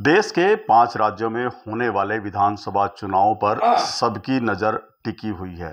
देश के पांच राज्यों में होने वाले विधानसभा चुनाव पर हाँ। सबकी नज़र टिकी हुई है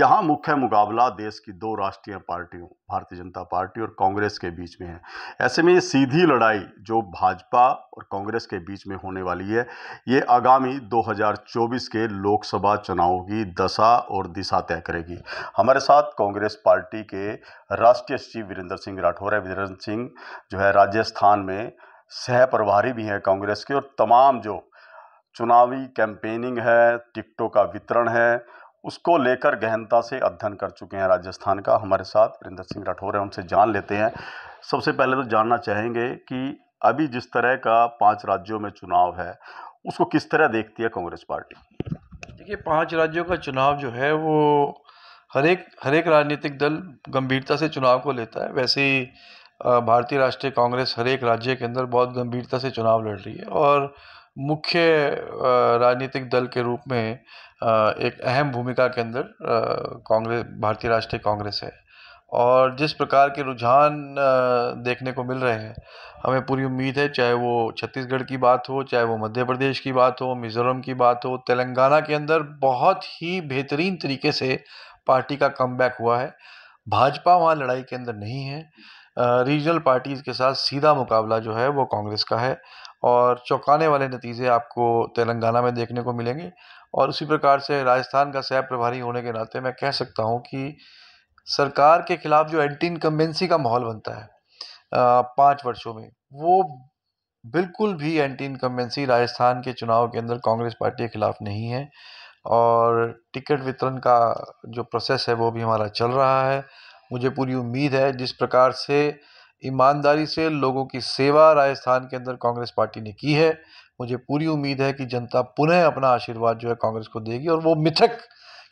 यहाँ मुख्य मुकाबला देश की दो राष्ट्रीय पार्टियों भारतीय जनता पार्टी और कांग्रेस के बीच में है ऐसे में ये सीधी लड़ाई जो भाजपा और कांग्रेस के बीच में होने वाली है ये आगामी 2024 के लोकसभा चुनाव की दशा और दिशा तय करेगी हमारे साथ कांग्रेस पार्टी के राष्ट्रीय सचिव वीरेंद्र सिंह राठौर है वीरेंद्र सिंह जो है राजस्थान में सह प्रभारी भी हैं कांग्रेस के और तमाम जो चुनावी कैंपेनिंग है टिकटों का वितरण है उसको लेकर गहनता से अध्ययन कर चुके हैं राजस्थान का हमारे साथ वरिंदर सिंह राठौर है उनसे जान लेते हैं सबसे पहले तो जानना चाहेंगे कि अभी जिस तरह का पांच राज्यों में चुनाव है उसको किस तरह देखती है कांग्रेस पार्टी देखिए पांच राज्यों का चुनाव जो है वो हर एक हर एक राजनीतिक दल गंभीरता से चुनाव को लेता है वैसे ही भारतीय राष्ट्रीय कांग्रेस हर एक राज्य के अंदर बहुत गंभीरता से चुनाव लड़ रही है और मुख्य राजनीतिक दल के रूप में एक अहम भूमिका के अंदर कांग्रेस भारतीय राष्ट्रीय कांग्रेस है और जिस प्रकार के रुझान देखने को मिल रहे हैं हमें पूरी उम्मीद है चाहे वो छत्तीसगढ़ की बात हो चाहे वो मध्य प्रदेश की बात हो मिज़ोरम की बात हो तेलंगाना के अंदर बहुत ही बेहतरीन तरीके से पार्टी का कम हुआ है भाजपा वहाँ लड़ाई के अंदर नहीं है रीजनल पार्टीज़ के साथ सीधा मुकाबला जो है वो कांग्रेस का है और चौंकाने वाले नतीजे आपको तेलंगाना में देखने को मिलेंगे और उसी प्रकार से राजस्थान का सह प्रभारी होने के नाते मैं कह सकता हूँ कि सरकार के खिलाफ जो एंटी इनकम्बेंसी का माहौल बनता है पाँच वर्षों में वो बिल्कुल भी एंटी इनकम्बेंसी राजस्थान के चुनाव के अंदर कांग्रेस पार्टी के खिलाफ नहीं है और टिकट वितरण का जो प्रोसेस है वो भी हमारा चल रहा है मुझे पूरी उम्मीद है जिस प्रकार से ईमानदारी से लोगों की सेवा राजस्थान के अंदर कांग्रेस पार्टी ने की है मुझे पूरी उम्मीद है कि जनता पुनः अपना आशीर्वाद जो है कांग्रेस को देगी और वो मिथक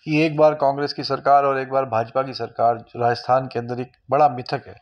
कि एक बार कांग्रेस की सरकार और एक बार भाजपा की सरकार राजस्थान के अंदर एक बड़ा मिथक है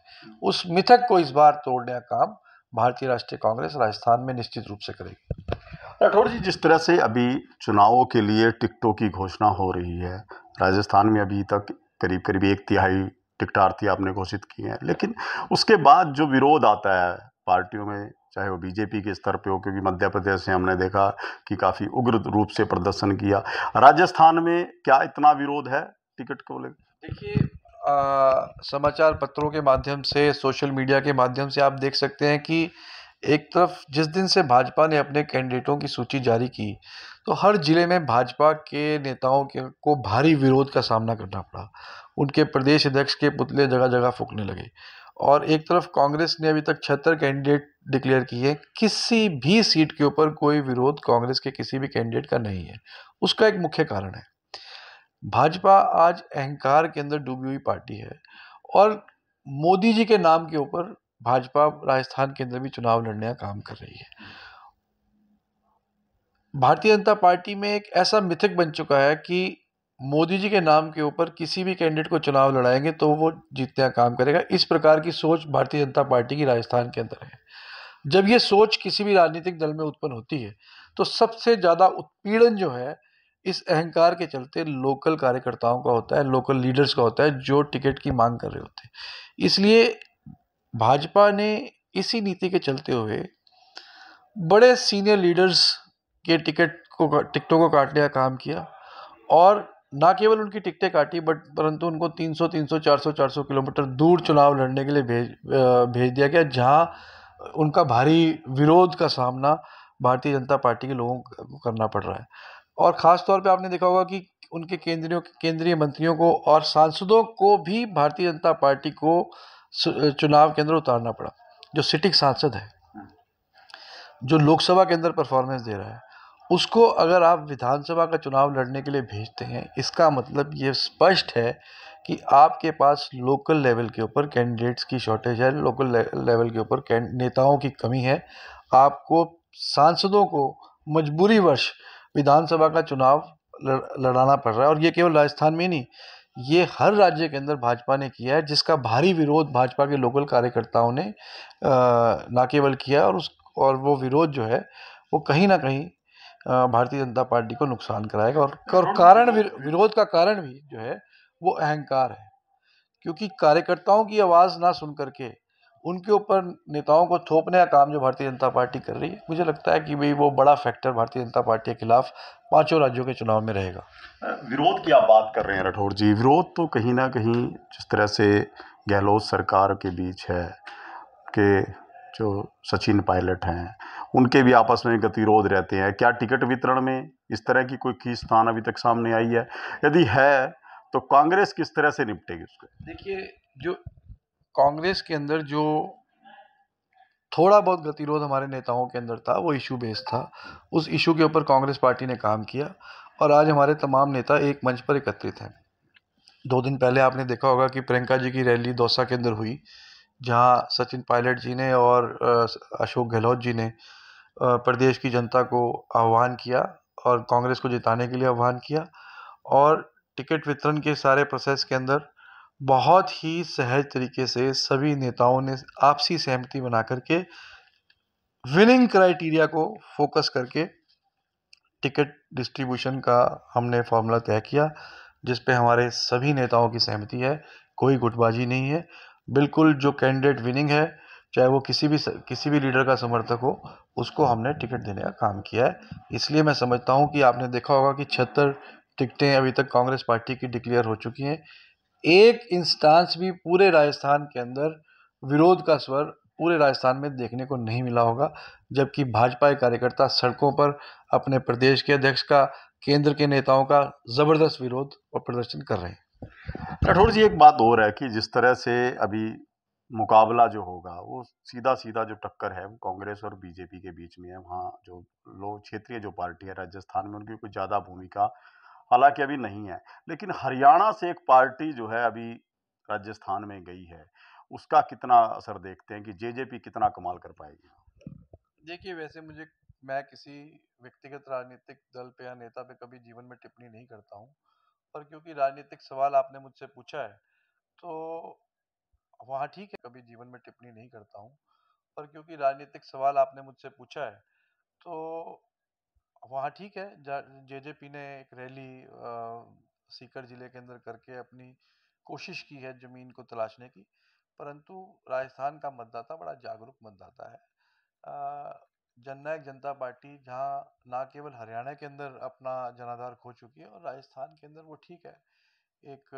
उस मिथक को इस बार तोड़ने का काम भारतीय राष्ट्रीय कांग्रेस राजस्थान में निश्चित रूप से करेगी राठौर जी जिस तरह से अभी चुनावों के लिए टिकटों की घोषणा हो रही है राजस्थान में अभी तक करीब करीब एक तिहाई टिकटार्थी आपने घोषित किए हैं लेकिन उसके बाद जो विरोध आता है पार्टियों में चाहे वो बीजेपी के स्तर पे हो क्योंकि मध्य प्रदेश से हमने देखा कि काफ़ी उग्र रूप से प्रदर्शन किया राजस्थान में क्या इतना विरोध है टिकट को लेकर देखिए समाचार पत्रों के माध्यम से सोशल मीडिया के माध्यम से आप देख सकते हैं कि एक तरफ जिस दिन से भाजपा ने अपने कैंडिडेटों की सूची जारी की तो हर जिले में भाजपा के नेताओं के को भारी विरोध का सामना करना पड़ा उनके प्रदेश अध्यक्ष के पुतले जगह जगह फूकने लगे और एक तरफ कांग्रेस ने अभी तक छहत्तर कैंडिडेट डिक्लेयर किए किसी भी सीट के ऊपर कोई विरोध कांग्रेस के किसी भी कैंडिडेट का नहीं है उसका एक मुख्य कारण है भाजपा आज अहंकार के अंदर डूबी हुई पार्टी है और मोदी जी के नाम के ऊपर भाजपा राजस्थान के अंदर भी चुनाव लड़ने का काम कर रही है भारतीय जनता पार्टी में एक ऐसा मिथक बन चुका है कि मोदी जी के नाम के ऊपर किसी भी कैंडिडेट को चुनाव लड़ाएंगे तो वो जीतने का काम करेगा इस प्रकार की सोच भारतीय जनता पार्टी की राजस्थान के अंदर है जब ये सोच किसी भी राजनीतिक दल में उत्पन्न होती है तो सबसे ज़्यादा उत्पीड़न जो है इस अहंकार के चलते लोकल कार्यकर्ताओं का होता है लोकल लीडर्स का होता है जो टिकट की मांग कर रहे होते हैं इसलिए भाजपा ने इसी नीति के चलते हुए बड़े सीनियर लीडर्स के टिकट को टिकटों को काटने का काम किया और ना केवल उनकी टिकटें काटी बट परंतु उनको 300 300 400 400 किलोमीटर दूर चुनाव लड़ने के लिए भेज भेज दिया गया जहां उनका भारी विरोध का सामना भारतीय जनता पार्टी के लोगों को करना पड़ रहा है और ख़ास तौर पे आपने देखा होगा कि उनके केंद्रियों केंद्रीय मंत्रियों को और सांसदों को भी भारतीय जनता पार्टी को चुनाव केंद्र उतारना पड़ा जो सिटिंग सांसद है हाँ। जो लोकसभा के अंदर परफॉर्मेंस दे रहा है उसको अगर आप विधानसभा का चुनाव लड़ने के लिए भेजते हैं इसका मतलब ये स्पष्ट है कि आपके पास लोकल लेवल के ऊपर कैंडिडेट्स की शॉर्टेज है लोकल लेवल के ऊपर नेताओं की कमी है आपको सांसदों को मजबूरी वर्ष विधानसभा का चुनाव लड़ाना पड़ रहा है और ये केवल राजस्थान में ही नहीं ये हर राज्य के अंदर भाजपा ने किया है जिसका भारी विरोध भाजपा के लोकल कार्यकर्ताओं ने ना केवल किया और उस और वो विरोध जो है वो कहीं ना कहीं भारतीय जनता पार्टी को नुकसान कराएगा और, और तो कारण विरोध का कारण भी जो है वो अहंकार है क्योंकि कार्यकर्ताओं की आवाज़ ना सुन करके उनके ऊपर नेताओं को थोपने का काम जो भारतीय जनता पार्टी कर रही है मुझे लगता है कि भाई वो बड़ा फैक्टर भारतीय जनता पार्टी के खिलाफ पांचों राज्यों के चुनाव में रहेगा विरोध की आप बात कर रहे हैं राठौर जी विरोध तो कहीं ना कहीं जिस तरह से गहलोत सरकार के बीच है कि जो सचिन पायलट हैं उनके भी आपस में गतिरोध रहते हैं क्या टिकट वितरण में इस तरह की कोई स्थान अभी तक सामने आई है यदि है तो कांग्रेस किस तरह से निपटेगी उसको देखिए जो कांग्रेस के अंदर जो थोड़ा बहुत गतिरोध हमारे नेताओं के अंदर था वो इशू बेस्ड था उस इशू के ऊपर कांग्रेस पार्टी ने काम किया और आज हमारे तमाम नेता एक मंच पर एकत्रित हैं दो दिन पहले आपने देखा होगा कि प्रियंका जी की रैली दौसा के अंदर हुई जहाँ सचिन पायलट जी ने और अशोक गहलोत जी ने प्रदेश की जनता को आह्वान किया और कांग्रेस को जिताने के लिए आह्वान किया और टिकट वितरण के सारे प्रोसेस के अंदर बहुत ही सहज तरीके से सभी नेताओं ने आपसी सहमति बना करके विनिंग क्राइटेरिया को फोकस करके टिकट डिस्ट्रीब्यूशन का हमने फॉर्मूला तय किया जिस पे हमारे सभी नेताओं की सहमति है कोई गुटबाजी नहीं है बिल्कुल जो कैंडिडेट विनिंग है चाहे वो किसी भी किसी भी लीडर का समर्थक हो उसको हमने टिकट देने का काम किया है इसलिए मैं समझता हूँ कि आपने देखा होगा कि छिहत्तर टिकटें अभी तक कांग्रेस पार्टी की डिक्लेयर हो चुकी हैं एक इंस्टांस भी पूरे राजस्थान के अंदर विरोध का स्वर पूरे राजस्थान में देखने को नहीं मिला होगा जबकि भाजपा के कार्यकर्ता सड़कों पर अपने प्रदेश के अध्यक्ष का केंद्र के नेताओं का ज़बरदस्त विरोध और प्रदर्शन कर रहे हैं राठौर जी एक बात और है कि जिस तरह से अभी मुकाबला जो होगा वो सीधा सीधा जो टक्कर है वो कांग्रेस और बीजेपी के बीच में है वहाँ जो लोग क्षेत्रीय जो पार्टी है राजस्थान में उनकी कोई ज़्यादा भूमिका हालांकि अभी नहीं है लेकिन हरियाणा से एक पार्टी जो है अभी राजस्थान में गई है उसका कितना असर देखते हैं कि पी कितना कमाल कर पाएगी देखिए वैसे मुझे मैं किसी व्यक्तिगत राजनीतिक दल पे या नेता पे कभी जीवन में टिप्पणी नहीं करता हूँ पर क्योंकि राजनीतिक सवाल आपने मुझसे पूछा है तो वहाँ ठीक है कभी जीवन में टिप्पणी नहीं करता हूँ पर क्योंकि राजनीतिक सवाल आपने मुझसे पूछा है तो वहाँ ठीक है जे जे पी ने एक रैली सीकर जिले के अंदर करके अपनी कोशिश की है ज़मीन को तलाशने की परंतु राजस्थान का मतदाता बड़ा जागरूक मतदाता है आ, जननायक जनता पार्टी जहाँ ना केवल हरियाणा के अंदर अपना जनाधार खो चुकी है और राजस्थान के अंदर वो ठीक है एक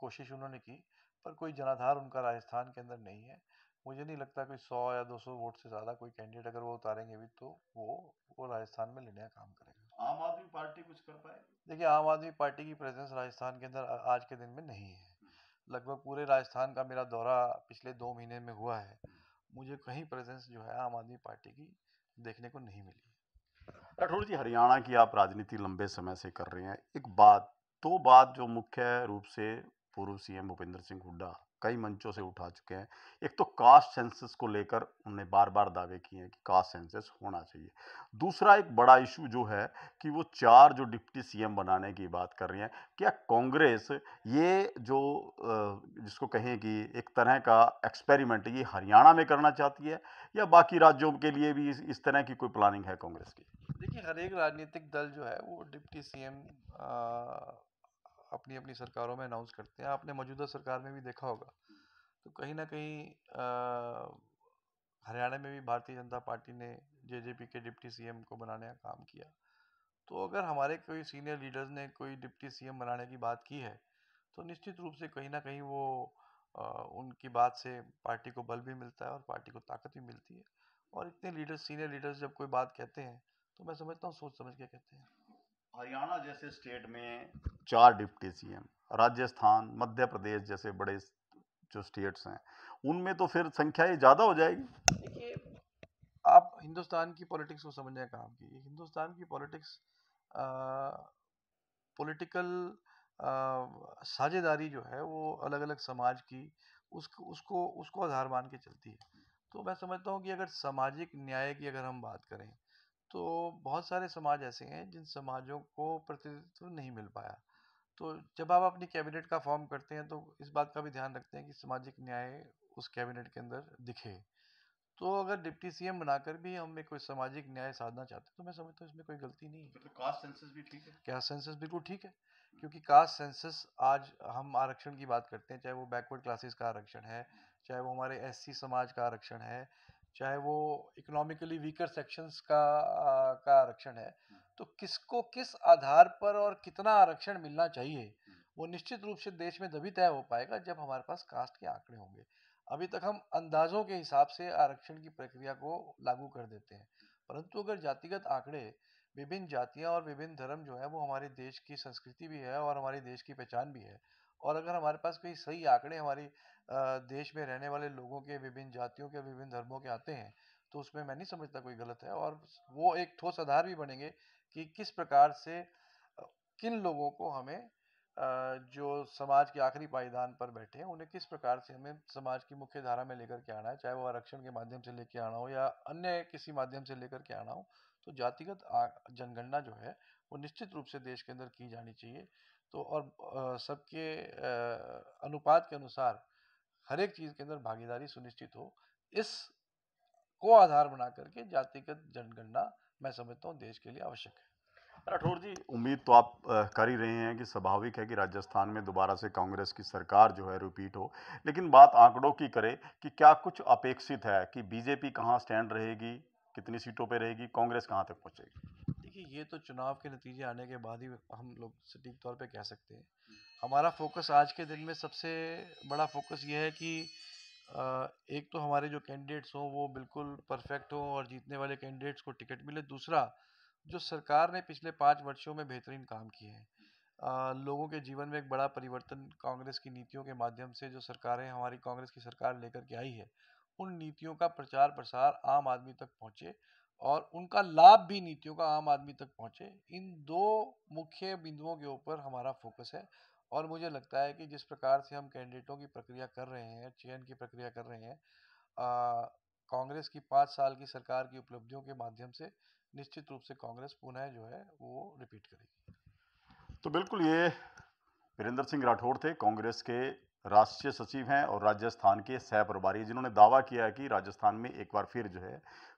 कोशिश उन्होंने की पर कोई जनाधार उनका राजस्थान के अंदर नहीं है मुझे नहीं लगता कोई सौ या दो सौ वोट से ज़्यादा कोई कैंडिडेट अगर वो उतारेंगे भी तो वो वो राजस्थान में लेने का काम करेगा आम आदमी पार्टी कुछ कर पाए देखिए आम आदमी पार्टी की प्रेजेंस राजस्थान के अंदर आज के दिन में नहीं है हम्म। लगभग पूरे राजस्थान का मेरा दौरा पिछले दो महीने में हुआ है मुझे कहीं प्रेजेंस जो है आम आदमी पार्टी की देखने को नहीं मिली राठौर जी हरियाणा की आप राजनीति लंबे समय से कर रहे हैं एक बात दो तो बात जो मुख्य रूप से पूर्व सीएम भूपेंद्र सिंह हुड्डा कई मंचों से उठा चुके हैं एक तो कास्ट सेंसस को लेकर उनने बार बार दावे किए हैं कि कास्ट सेंसस होना चाहिए दूसरा एक बड़ा इशू जो है कि वो चार जो डिप्टी सीएम बनाने की बात कर रही हैं क्या कांग्रेस ये जो जिसको कहें कि एक तरह का एक्सपेरिमेंट ये हरियाणा में करना चाहती है या बाकी राज्यों के लिए भी इस, तरह की कोई प्लानिंग है कांग्रेस की देखिए हर एक राजनीतिक दल जो है वो डिप्टी सी अपनी अपनी सरकारों में अनाउंस करते हैं आपने मौजूदा सरकार में भी देखा होगा तो कहीं ना कहीं हरियाणा में भी भारतीय जनता पार्टी ने जे के डिप्टी सी को बनाने का काम किया तो अगर हमारे कोई सीनियर लीडर्स ने कोई डिप्टी सी बनाने की बात की है तो निश्चित रूप से कहीं ना कहीं वो आ, उनकी बात से पार्टी को बल भी मिलता है और पार्टी को ताकत भी मिलती है और इतने लीडर्स सीनियर लीडर्स जब कोई बात कहते हैं तो मैं समझता हूँ सोच समझ के कहते हैं हरियाणा जैसे स्टेट में चार डिप्टी सीएम राजस्थान मध्य प्रदेश जैसे बड़े जो स्टेट्स हैं उनमें तो फिर संख्या ही ज़्यादा हो जाएगी देखिए आप हिंदुस्तान की पॉलिटिक्स को समझने का काम कीजिए हिंदुस्तान की पॉलिटिक्स पॉलिटिकल साझेदारी जो है वो अलग अलग समाज की उस, उसको उसको आधार मान के चलती है तो मैं समझता हूँ कि अगर सामाजिक न्याय की अगर हम बात करें तो बहुत सारे समाज ऐसे हैं जिन समाजों को प्रतिनिधित्व नहीं मिल पाया तो जब आप अपनी कैबिनेट का फॉर्म करते हैं तो इस बात का भी ध्यान रखते हैं कि सामाजिक न्याय उस कैबिनेट के अंदर दिखे तो अगर डिप्टी सीएम बनाकर भी हमें कोई सामाजिक न्याय साधना चाहते हैं तो मैं समझता हूँ इसमें कोई गलती नहीं है कास्ट तो सेंसस भी ठीक है कास्ट सेंसस बिल्कुल ठीक है क्योंकि कास्ट सेंसस आज हम आरक्षण की बात करते हैं चाहे वो बैकवर्ड क्लासेस का आरक्षण है चाहे वो हमारे एससी समाज का आरक्षण है चाहे वो इकोनॉमिकली वीकर सेक्शंस का आ, का आरक्षण है हम्म। तो किसको किस आधार पर और कितना आरक्षण मिलना चाहिए वो निश्चित रूप से देश में तभी तय हो पाएगा जब हमारे पास कास्ट के आंकड़े होंगे अभी तक हम अंदाजों के हिसाब से आरक्षण की प्रक्रिया को लागू कर देते हैं परंतु अगर जातिगत आंकड़े विभिन्न जातियां और विभिन्न धर्म जो है वो हमारे देश की संस्कृति भी है और हमारे देश की पहचान भी है और अगर हमारे पास कोई सही आंकड़े हमारे देश में रहने वाले लोगों के विभिन्न जातियों के विभिन्न धर्मों के आते हैं तो उसमें मैं नहीं समझता कोई गलत है और वो एक ठोस आधार भी बनेंगे कि किस प्रकार से किन लोगों को हमें जो समाज के आखिरी पायदान पर बैठे हैं उन्हें किस प्रकार से हमें समाज की मुख्य धारा में लेकर के आना है चाहे वो आरक्षण के माध्यम से लेकर आना हो या अन्य किसी माध्यम से लेकर के आना हो तो जातिगत जनगणना जो है वो निश्चित रूप से देश के अंदर की जानी चाहिए तो और सबके अनुपात के अनुसार हर एक चीज़ के अंदर भागीदारी सुनिश्चित हो इस को आधार बना करके जातिगत जनगणना मैं समझता हूँ देश के लिए आवश्यक है राठौर जी उम्मीद तो आप कर ही रहे हैं कि स्वाभाविक है कि राजस्थान में दोबारा से कांग्रेस की सरकार जो है रिपीट हो लेकिन बात आंकड़ों की करें कि क्या कुछ अपेक्षित है कि बीजेपी कहाँ स्टैंड रहेगी कितनी सीटों पर रहेगी कांग्रेस कहाँ तक पहुँचेगी देखिए ये तो चुनाव के नतीजे आने के बाद ही हम लोग सटीक तौर पर कह सकते हैं हमारा फोकस आज के दिन में सबसे बड़ा फोकस ये है कि एक तो हमारे जो कैंडिडेट्स हों वो बिल्कुल परफेक्ट हों और जीतने वाले कैंडिडेट्स को टिकट मिले दूसरा जो सरकार ने पिछले पाँच वर्षों में बेहतरीन काम किए हैं लोगों के जीवन में एक बड़ा परिवर्तन कांग्रेस की नीतियों के माध्यम से जो सरकारें हमारी कांग्रेस की सरकार लेकर के आई है उन नीतियों का प्रचार प्रसार आम आदमी तक पहुँचे और उनका लाभ भी नीतियों का आम आदमी तक पहुँचे इन दो मुख्य बिंदुओं के ऊपर हमारा फोकस है और मुझे लगता है कि जिस प्रकार से हम कैंडिडेटों की प्रक्रिया कर रहे हैं चयन की प्रक्रिया कर रहे हैं कांग्रेस की पाँच साल की सरकार की उपलब्धियों के माध्यम से निश्चित रूप से कांग्रेस पुनः जो है वो रिपीट करेगी तो बिल्कुल ये वीरेंद्र सिंह राठौड़ थे कांग्रेस के राष्ट्रीय सचिव हैं और राजस्थान के सह प्रभारी जिन्होंने दावा किया है कि राजस्थान में एक बार फिर जो है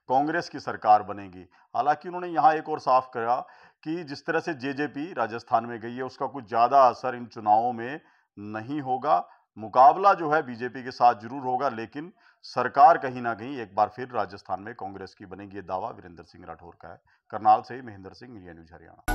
कांग्रेस की सरकार बनेगी हालांकि उन्होंने यहाँ एक और साफ कहा कि जिस तरह से जेजेपी राजस्थान में गई है उसका कुछ ज़्यादा असर इन चुनावों में नहीं होगा मुकाबला जो है बीजेपी के साथ जरूर होगा लेकिन सरकार कहीं ना कहीं एक बार फिर राजस्थान में कांग्रेस की बनेगी ये दावा वीरेंद्र सिंह राठौर का है करनाल से महेंद्र सिंह इंडिया न्यूज हरियाणा